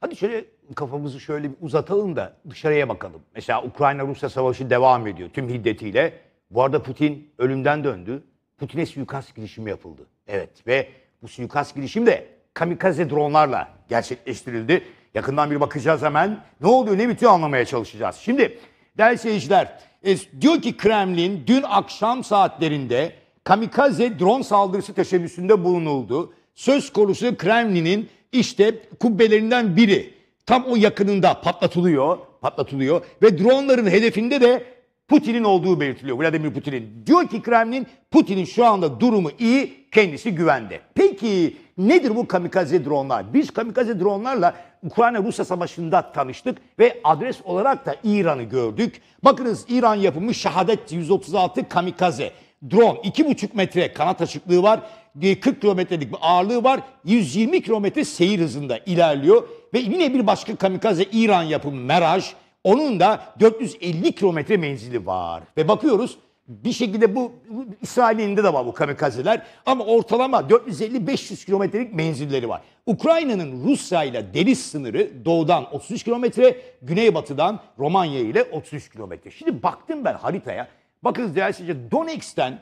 Hadi şöyle kafamızı şöyle bir uzatalım da dışarıya bakalım. Mesela Ukrayna-Rusya savaşı devam ediyor tüm hiddetiyle. Bu arada Putin ölümden döndü. Putin'e suikast girişimi yapıldı. Evet ve bu suikast girişimi de kamikaze dronlarla gerçekleştirildi. Yakından bir bakacağız hemen. Ne oluyor ne bitiyor anlamaya çalışacağız. Şimdi değerli seyirciler e, diyor ki Kremlin dün akşam saatlerinde kamikaze drone saldırısı teşebbüsünde bulunuldu. Söz konusu Kremlin'in işte kubbelerinden biri tam o yakınında patlatılıyor, patlatılıyor ve dronların hedefinde de Putin'in olduğu belirtiliyor. Vladimir Putin'in. Diyor ki Kremlin Putin'in şu anda durumu iyi, kendisi güvende. Peki nedir bu kamikaze dronlar? Biz kamikaze dronlarla Ukrayna-Rusya savaşında tanıştık ve adres olarak da İran'ı gördük. Bakınız İran yapımı Şahadet 136 kamikaze drone 2,5 metre kanat açıklığı var 40 kilometrelik bir ağırlığı var. 120 kilometre seyir hızında ilerliyor. Ve yine bir başka kamikaze İran yapımı Meraj. Onun da 450 kilometre menzili var. Ve bakıyoruz bir şekilde bu İsrail'inde de var bu kamikazeler ama ortalama 450-500 kilometrelik menzilleri var. Ukrayna'nın Rusya ile deniz sınırı doğudan 33 kilometre, güneybatıdan Romanya ile 33 kilometre. Şimdi baktım ben haritaya. Bakınız değerli seyirciler Donetsk'ten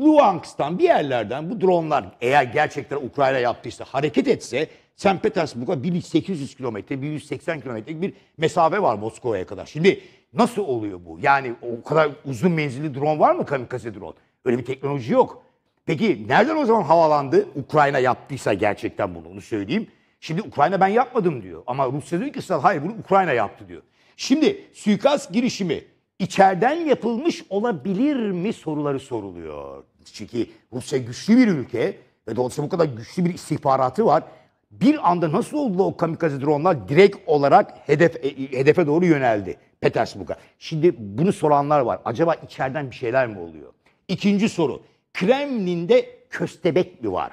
Luhansk'tan bir yerlerden bu dronlar eğer gerçekten Ukrayna yaptıysa hareket etse St. Petersburg'a 1800 kilometre, 1180 kilometrelik bir mesafe var Moskova'ya kadar. Şimdi nasıl oluyor bu? Yani o kadar uzun menzilli drone var mı kamikaze drone? Öyle bir teknoloji yok. Peki nereden o zaman havalandı? Ukrayna yaptıysa gerçekten bunu onu söyleyeyim. Şimdi Ukrayna ben yapmadım diyor. Ama Rusya diyor ki hayır bunu Ukrayna yaptı diyor. Şimdi suikast girişimi içeriden yapılmış olabilir mi soruları soruluyor. Çünkü Rusya güçlü bir ülke ve dolayısıyla bu kadar güçlü bir istihbaratı var. Bir anda nasıl oldu o kamikaze dronlar direkt olarak hedef e, hedefe doğru yöneldi Petersburg'a. Şimdi bunu soranlar var. Acaba içeriden bir şeyler mi oluyor? İkinci soru. Kremlin'de köstebek mi var?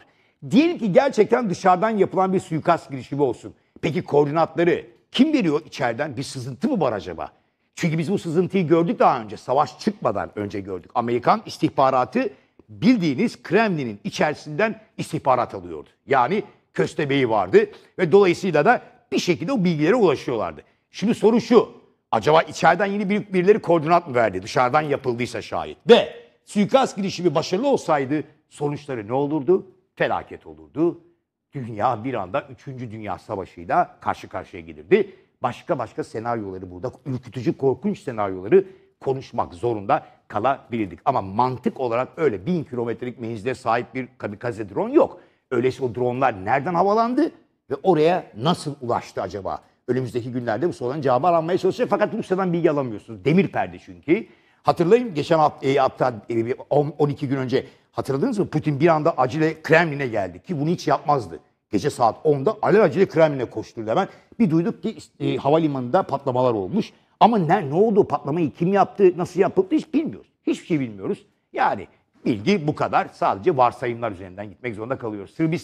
Diyelim ki gerçekten dışarıdan yapılan bir suikast girişimi olsun. Peki koordinatları kim veriyor içeriden? Bir sızıntı mı var acaba? Çünkü biz bu sızıntıyı gördük daha önce. Savaş çıkmadan önce gördük. Amerikan istihbaratı bildiğiniz Kremlin'in içerisinden istihbarat alıyordu. Yani köstebeği vardı ve dolayısıyla da bir şekilde o bilgilere ulaşıyorlardı. Şimdi soru şu. Acaba içeriden yeni bir, birileri koordinat mı verdi? Dışarıdan yapıldıysa şayet. Ve suikast girişimi başarılı olsaydı sonuçları ne olurdu? Felaket olurdu. Dünya bir anda 3. Dünya Savaşı'yla karşı karşıya gelirdi başka başka senaryoları burada ürkütücü korkunç senaryoları konuşmak zorunda kalabilirdik. Ama mantık olarak öyle bin kilometrelik menzile sahip bir kamikaze drone yok. Öyleyse o dronlar nereden havalandı ve oraya nasıl ulaştı acaba? Önümüzdeki günlerde bu soruların cevabı aranmaya çalışacak fakat Rusya'dan bilgi alamıyorsunuz. Demir perde çünkü. Hatırlayın geçen hafta 12 e, e, gün önce hatırladınız mı? Putin bir anda acile Kremlin'e geldi ki bunu hiç yapmazdı. Gece saat 10'da alelacele Kremlin'e koşturdu hemen. Bir duyduk ki e, havalimanında patlamalar olmuş. Ama ne, ne oldu patlamayı kim yaptı nasıl yapıldı hiç bilmiyoruz. Hiçbir şey bilmiyoruz. Yani bilgi bu kadar. Sadece varsayımlar üzerinden gitmek zorunda kalıyoruz. Sırbistan